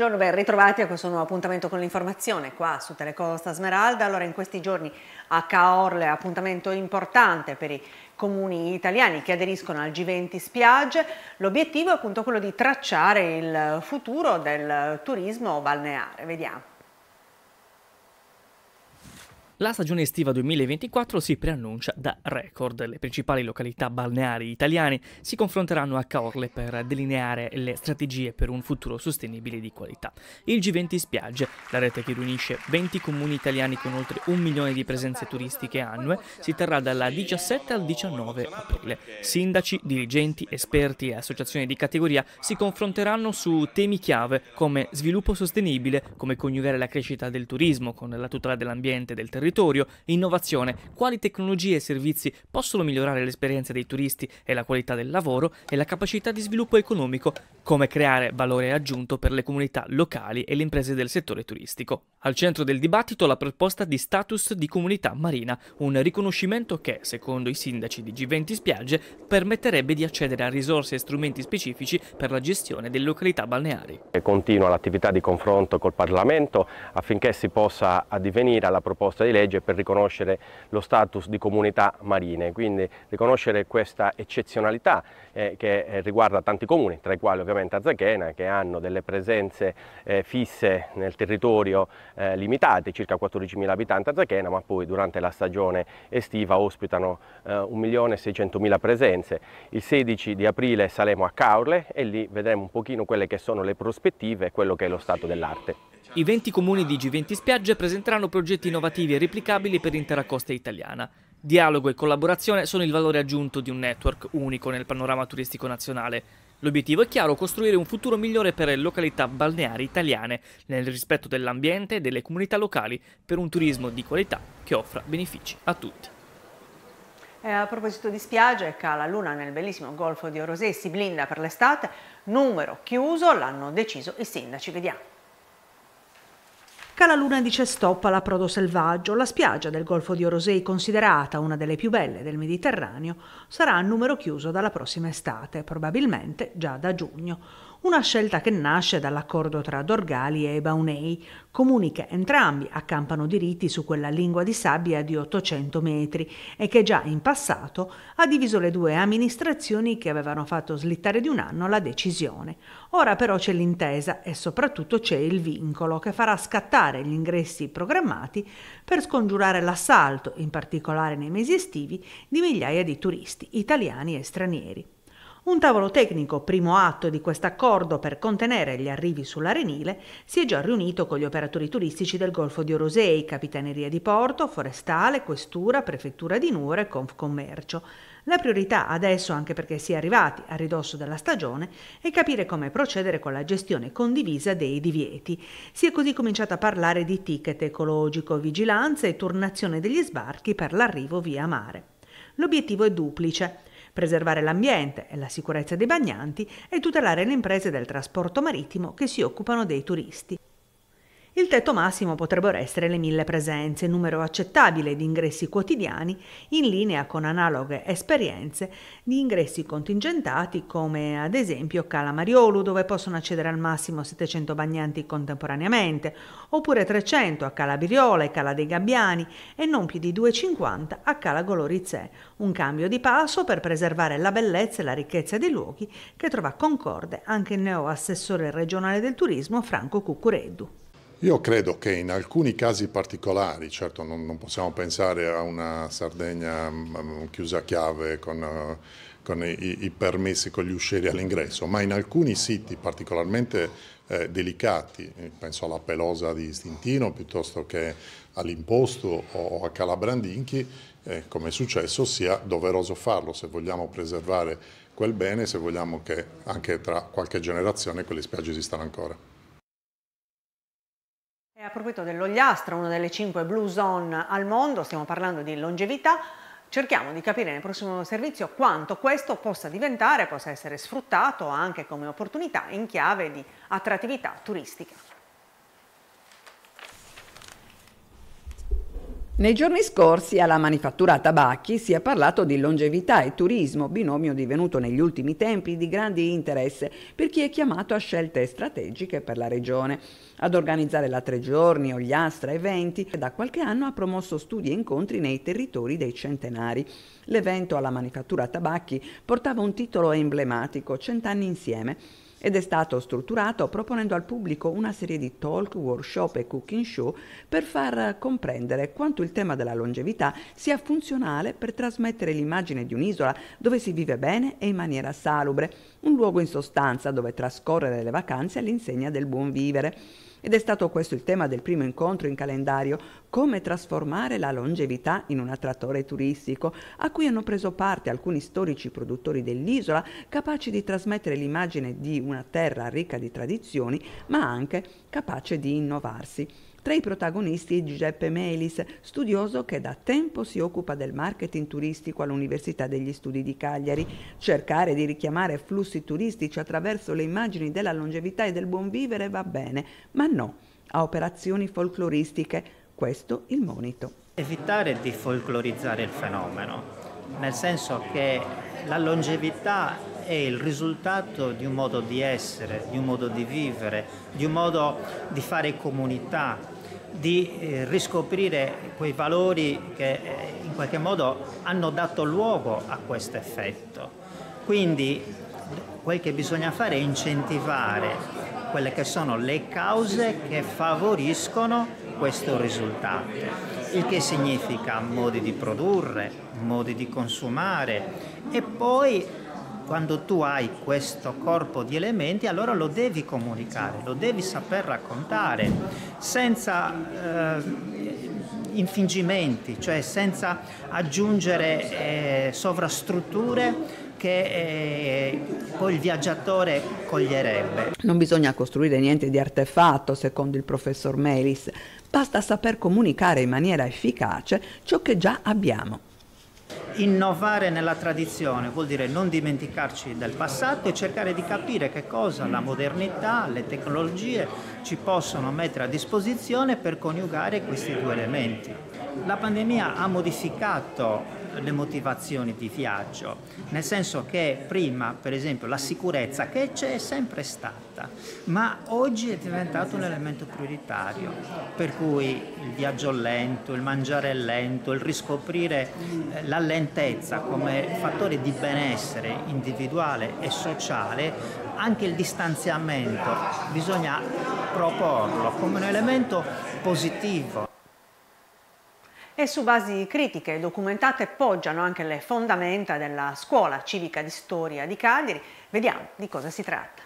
Buongiorno, ben ritrovati a questo nuovo appuntamento con l'informazione qua su Telecosta Smeralda. Allora in questi giorni a Caorle appuntamento importante per i comuni italiani che aderiscono al G20 Spiagge. L'obiettivo è appunto quello di tracciare il futuro del turismo balneare. Vediamo. La stagione estiva 2024 si preannuncia da record. Le principali località balneari italiane si confronteranno a Caorle per delineare le strategie per un futuro sostenibile di qualità. Il G20 Spiagge, la rete che riunisce 20 comuni italiani con oltre un milione di presenze turistiche annue, si terrà dalla 17 al 19 aprile. Sindaci, dirigenti, esperti e associazioni di categoria si confronteranno su temi chiave come sviluppo sostenibile, come coniugare la crescita del turismo con la tutela dell'ambiente e del territorio, territorio, innovazione, quali tecnologie e servizi possono migliorare l'esperienza dei turisti e la qualità del lavoro e la capacità di sviluppo economico, come creare valore aggiunto per le comunità locali e le imprese del settore turistico. Al centro del dibattito la proposta di status di comunità marina, un riconoscimento che, secondo i sindaci di G20 Spiagge, permetterebbe di accedere a risorse e strumenti specifici per la gestione delle località balneari. Continua l'attività di confronto col Parlamento affinché si possa addivenire alla proposta di legge legge per riconoscere lo status di comunità marine, quindi riconoscere questa eccezionalità eh, che eh, riguarda tanti comuni, tra i quali ovviamente Azzachena, che hanno delle presenze eh, fisse nel territorio eh, limitate, circa 14.000 abitanti a Azzachena, ma poi durante la stagione estiva ospitano 1.600.000 eh, presenze. Il 16 di aprile saremo a Caorle e lì vedremo un pochino quelle che sono le prospettive e quello che è lo stato dell'arte. I 20 comuni di G20 Spiagge presenteranno progetti innovativi e replicabili per l'intera costa italiana. Dialogo e collaborazione sono il valore aggiunto di un network unico nel panorama turistico nazionale. L'obiettivo è chiaro, costruire un futuro migliore per le località balneari italiane, nel rispetto dell'ambiente e delle comunità locali, per un turismo di qualità che offra benefici a tutti. Eh, a proposito di spiagge, cala l'una nel bellissimo golfo di Orosè, si blinda per l'estate, numero chiuso, l'hanno deciso i sindaci, vediamo. Circa la luna di Cestoppa alla Prodo Selvaggio, la spiaggia del Golfo di Orosei, considerata una delle più belle del Mediterraneo, sarà a numero chiuso dalla prossima estate, probabilmente già da giugno una scelta che nasce dall'accordo tra Dorgali e Baunei, comuni che entrambi accampano diritti su quella lingua di sabbia di 800 metri e che già in passato ha diviso le due amministrazioni che avevano fatto slittare di un anno la decisione. Ora però c'è l'intesa e soprattutto c'è il vincolo che farà scattare gli ingressi programmati per scongiurare l'assalto, in particolare nei mesi estivi, di migliaia di turisti italiani e stranieri. Un tavolo tecnico, primo atto di questo accordo per contenere gli arrivi sull'Arenile, si è già riunito con gli operatori turistici del Golfo di Orosei, Capitaneria di Porto, Forestale, Questura, Prefettura di Nuore e Confcommercio. La priorità adesso, anche perché si è arrivati a ridosso della stagione, è capire come procedere con la gestione condivisa dei divieti. Si è così cominciato a parlare di ticket ecologico, vigilanza e turnazione degli sbarchi per l'arrivo via mare. L'obiettivo è duplice preservare l'ambiente e la sicurezza dei bagnanti e tutelare le imprese del trasporto marittimo che si occupano dei turisti. Il tetto massimo potrebbero essere le mille presenze, numero accettabile di ingressi quotidiani in linea con analoghe esperienze di ingressi contingentati come ad esempio Calamariolo dove possono accedere al massimo 700 bagnanti contemporaneamente oppure 300 a Cala e Cala dei Gabbiani e non più di 250 a Cala Golorizè, un cambio di passo per preservare la bellezza e la ricchezza dei luoghi che trova concorde anche il neo assessore regionale del turismo Franco Cucureddu. Io credo che in alcuni casi particolari, certo non, non possiamo pensare a una Sardegna mm, mm, chiusa a chiave con, eh, con i, i, permessi, con gli uscieri all'ingresso, ma in alcuni siti particolarmente eh, delicati, eh, penso alla Pelosa di Stintino piuttosto che all'Imposto o a Calabrandinchi, eh, come è successo, sia doveroso farlo se vogliamo preservare quel bene, se vogliamo che anche tra qualche generazione quelle spiagge esistano ancora. E a proposito dell'ogliastra, una delle cinque blue zone al mondo, stiamo parlando di longevità, cerchiamo di capire nel prossimo servizio quanto questo possa diventare, possa essere sfruttato anche come opportunità in chiave di attrattività turistica. Nei giorni scorsi alla manifattura Tabacchi si è parlato di longevità e turismo, binomio divenuto negli ultimi tempi di grande interesse per chi è chiamato a scelte strategiche per la regione. Ad organizzare la Tre Giorni, Ogliastra, eventi, da qualche anno ha promosso studi e incontri nei territori dei centenari. L'evento alla manifattura Tabacchi portava un titolo emblematico, Cent'anni insieme ed è stato strutturato proponendo al pubblico una serie di talk, workshop e cooking show per far comprendere quanto il tema della longevità sia funzionale per trasmettere l'immagine di un'isola dove si vive bene e in maniera salubre, un luogo in sostanza dove trascorrere le vacanze all'insegna del buon vivere. Ed è stato questo il tema del primo incontro in calendario, come trasformare la longevità in un attrattore turistico, a cui hanno preso parte alcuni storici produttori dell'isola, capaci di trasmettere l'immagine di una terra ricca di tradizioni, ma anche capace di innovarsi. Tra i protagonisti Giuseppe Melis, studioso che da tempo si occupa del marketing turistico all'Università degli Studi di Cagliari. Cercare di richiamare flussi turistici attraverso le immagini della longevità e del buon vivere va bene, ma no, a operazioni folcloristiche. Questo il monito. Evitare di folclorizzare il fenomeno, nel senso che la longevità è il risultato di un modo di essere, di un modo di vivere, di un modo di fare comunità, di eh, riscoprire quei valori che eh, in qualche modo hanno dato luogo a questo effetto. Quindi quel che bisogna fare è incentivare quelle che sono le cause che favoriscono questo risultato, il che significa modi di produrre, modi di consumare e poi quando tu hai questo corpo di elementi, allora lo devi comunicare, lo devi saper raccontare, senza eh, infingimenti, cioè senza aggiungere eh, sovrastrutture che eh, poi il viaggiatore coglierebbe. Non bisogna costruire niente di artefatto, secondo il professor Melis, basta saper comunicare in maniera efficace ciò che già abbiamo innovare nella tradizione vuol dire non dimenticarci del passato e cercare di capire che cosa la modernità, le tecnologie ci possono mettere a disposizione per coniugare questi due elementi. La pandemia ha modificato le motivazioni di viaggio, nel senso che prima, per esempio, la sicurezza che c'è sempre stata, ma oggi è diventato un elemento prioritario, per cui il viaggio lento, il mangiare lento, il riscoprire eh, la lentezza come fattore di benessere individuale e sociale, anche il distanziamento bisogna proporlo come un elemento positivo e su basi critiche e documentate poggiano anche le fondamenta della scuola civica di storia di Cagliari. Vediamo di cosa si tratta.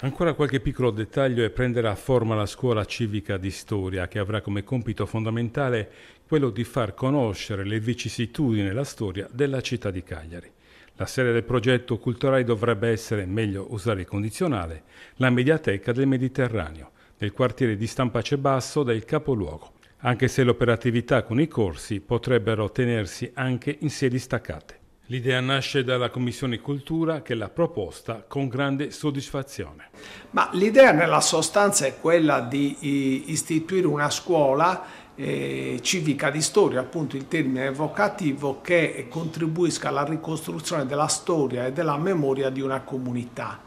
Ancora qualche piccolo dettaglio e prenderà forma la scuola civica di storia che avrà come compito fondamentale quello di far conoscere le vicissitudini e la storia della città di Cagliari. La sede del progetto culturale dovrebbe essere, meglio usare il condizionale, la Mediateca del Mediterraneo, nel quartiere di Stampace Basso del capoluogo anche se l'operatività con i corsi potrebbero tenersi anche in sedi staccate. L'idea nasce dalla Commissione Cultura che l'ha proposta con grande soddisfazione. Ma l'idea nella sostanza è quella di istituire una scuola eh, civica di storia, appunto il termine evocativo, che contribuisca alla ricostruzione della storia e della memoria di una comunità.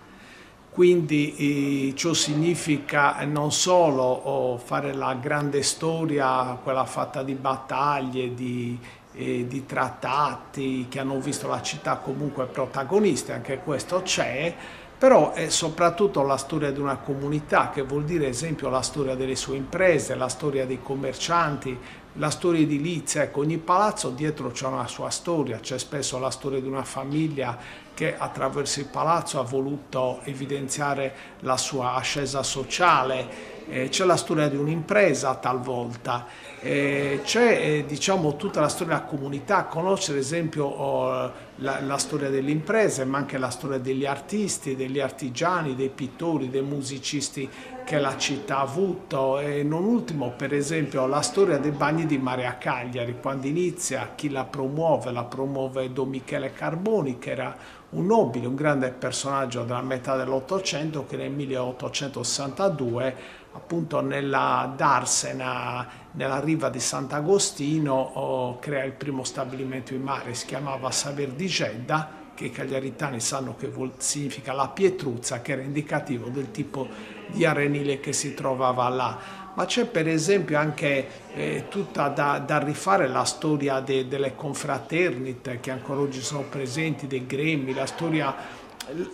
Quindi eh, ciò significa non solo oh, fare la grande storia, quella fatta di battaglie, di, eh, di trattati che hanno visto la città comunque protagonista, anche questo c'è, però è soprattutto la storia di una comunità che vuol dire ad esempio la storia delle sue imprese, la storia dei commercianti, la storia edilizia, ecco, ogni palazzo dietro c'è una sua storia, c'è spesso la storia di una famiglia che attraverso il palazzo ha voluto evidenziare la sua ascesa sociale eh, c'è la storia di un'impresa talvolta, eh, c'è eh, diciamo, tutta la storia della comunità, conoscere ad esempio oh, la, la, storia delle imprese, ma anche la storia degli artisti, degli artigiani, dei pittori, dei musicisti che la città ha avuto e non ultimo per esempio la storia dei bagni di Maria Cagliari, quando inizia chi la promuove, la promuove Don Michele Carboni che era un nobile, un grande personaggio della metà dell'Ottocento che nel 1862 appunto nella Darsena, nella riva di Sant'Agostino, oh, crea il primo stabilimento in mare, si chiamava Saver di Gedda, che i cagliaritani sanno che significa la pietruzza, che era indicativo del tipo di arenile che si trovava là. Ma c'è per esempio anche eh, tutta da, da, rifare la storia de, delle confraternite che ancora oggi sono presenti, dei grembi, la storia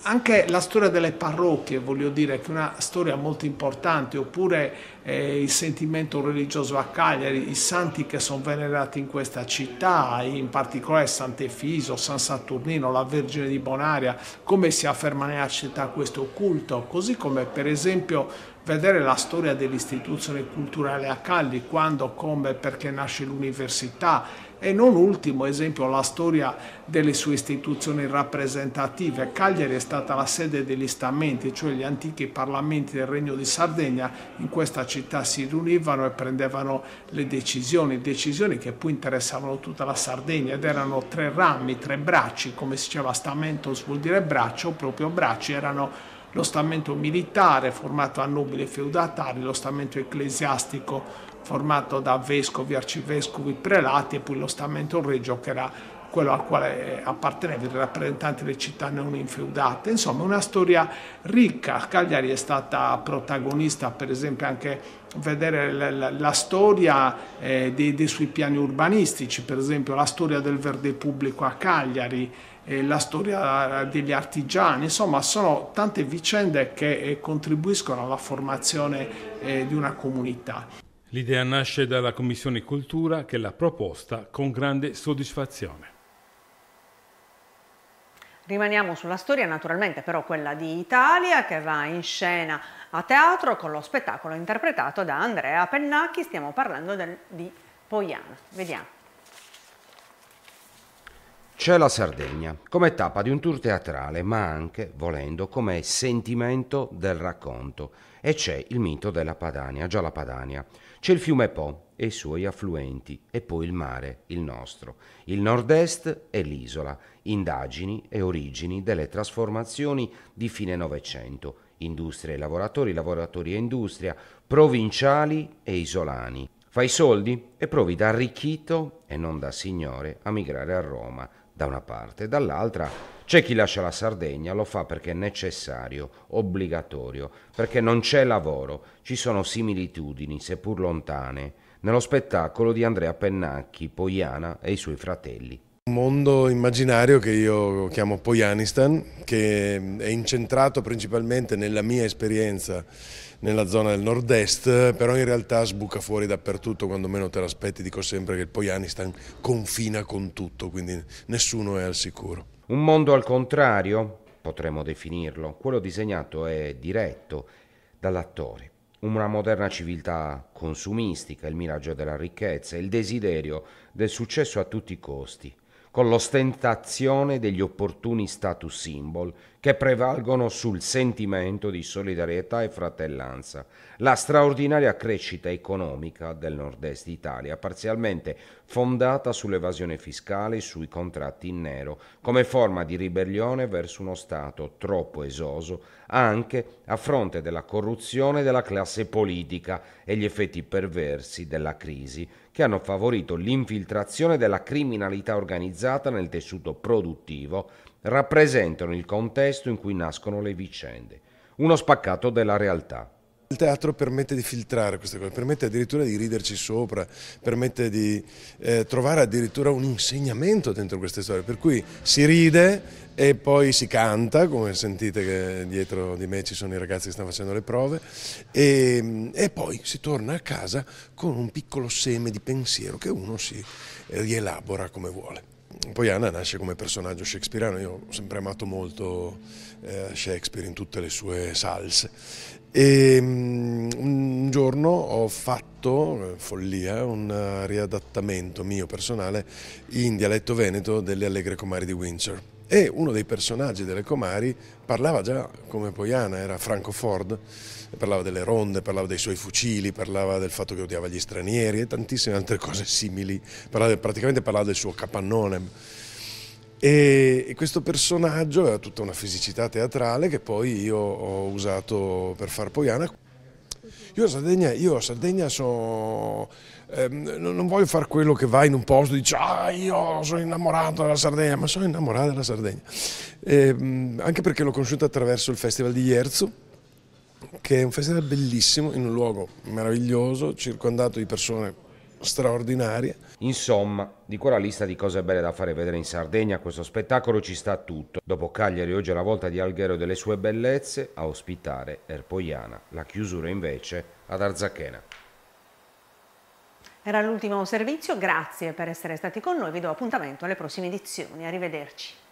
anche la storia delle parrocchie, voglio dire, che è una storia molto importante, oppure eh, il sentimento religioso a Cagliari, i santi che sono venerati in questa città, in particolare Sant'Efiso, San Saturnino, la Vergine di Bonaria, come si afferma nella città questo culto, così come per esempio vedere la storia dell'istituzione culturale a Cagliari, quando, come, perché nasce l'università, e non ultimo esempio la storia delle sue istituzioni rappresentative. Cagliari è stata la sede degli stamenti, cioè gli antichi parlamenti del Regno di Sardegna, in questa città si riunivano e prendevano le decisioni, decisioni che poi interessavano tutta la Sardegna ed erano tre rami, tre bracci, come si diceva stamentos vuol dire braccio, proprio bracci, erano lo stamento militare formato a nobili feudatari, lo stamento ecclesiastico formato da vescovi, arcivescovi, prelati e poi lo stamento regio che era quello al quale apparteneva il rappresentante delle città non infeudate. Insomma, una storia ricca. Cagliari è stata protagonista, per esempio, anche vedere la, la, la storia eh, dei, dei, suoi piani urbanistici, per esempio la storia del verde pubblico a Cagliari, eh, la storia degli artigiani, insomma sono tante vicende che eh, contribuiscono alla formazione eh, di una comunità. L'idea nasce dalla Commissione Cultura che l'ha proposta con grande soddisfazione. Rimaniamo sulla storia, naturalmente però quella di Italia che va in scena a teatro con lo spettacolo interpretato da Andrea Pennacchi, stiamo parlando del, di Poiana. Vediamo. C'è la Sardegna come tappa di un tour teatrale, ma anche, volendo, come sentimento del racconto. E c'è il mito della Padania, già la Padania. C'è il fiume Po e i suoi affluenti, e poi il mare, il nostro. Il nord-est e l'isola, indagini e origini delle trasformazioni di fine Novecento, industria e lavoratori, lavoratori e industria, provinciali e isolani. Fai soldi e provi da arricchito e non da signore a migrare a Roma, da una parte, dall'altra c'è chi lascia la Sardegna, lo fa perché è necessario, obbligatorio, perché non c'è lavoro, ci sono similitudini, seppur lontane, nello spettacolo di Andrea Pennacchi, Poiana e i suoi fratelli. Un mondo immaginario che io chiamo Poyanistan, che è incentrato principalmente nella mia esperienza nella zona del nord-est, però in realtà sbuca fuori dappertutto, quando meno te l'aspetti dico sempre che il Poyanistan confina con tutto, quindi nessuno è al sicuro. Un mondo al contrario, potremmo definirlo, quello disegnato e diretto dall'attore. Una moderna civiltà consumistica, il miraggio della ricchezza, il desiderio del successo a tutti i costi con l'ostentazione degli opportuni status symbol che prevalgono sul sentimento di solidarietà e fratellanza. La straordinaria crescita economica del nord-est Italia, parzialmente fondata sull'evasione fiscale e sui contratti in nero, come forma di ribellione verso uno Stato troppo esoso, anche a fronte della corruzione della classe politica e gli effetti perversi della crisi che hanno favorito l'infiltrazione della criminalità organizzata nel tessuto produttivo, rappresentano il contesto in cui nascono le vicende, uno spaccato della realtà. Il teatro permette di filtrare queste cose, permette addirittura di riderci sopra, permette di eh, trovare addirittura un insegnamento dentro queste storie, per cui si ride e poi si canta, come sentite che dietro di me ci sono i ragazzi che stanno facendo le prove, e, e poi si torna a casa con un piccolo seme di pensiero che uno si rielabora come vuole. Poi Anna nasce come personaggio shakespeariano, io ho sempre amato molto eh, Shakespeare in tutte le sue salse. E ehm, un giorno ho fatto, eh, follia, un riadattamento mio personale in dialetto veneto delle Allegre Comari di Windsor e uno dei personaggi delle Comari parlava già come Poiana, era Franco Ford, parlava delle ronde, parlava dei suoi fucili, parlava del fatto che odiava gli stranieri e tantissime altre cose simili, parlava, praticamente parlava del suo capannone. E questo personaggio aveva tutta una fisicità teatrale che poi io ho usato per far Poiana. Io a Sardegna, io a Sardegna so, ehm, non voglio fare quello che va in un posto e dice ah io sono innamorato della Sardegna, ma sono innamorato della Sardegna. Ehm, anche perché l'ho conosciuta attraverso il festival di Ierzo, che è un festival bellissimo in un luogo meraviglioso, circondato di persone straordinaria. Insomma, di quella lista di cose belle da fare vedere in Sardegna, questo spettacolo ci sta tutto. Dopo Cagliari oggi è la volta di Alghero e delle sue bellezze a ospitare Erpoiana, la chiusura invece ad Arzachena. Era l'ultimo servizio, grazie per essere stati con noi, vi do appuntamento alle prossime edizioni, arrivederci.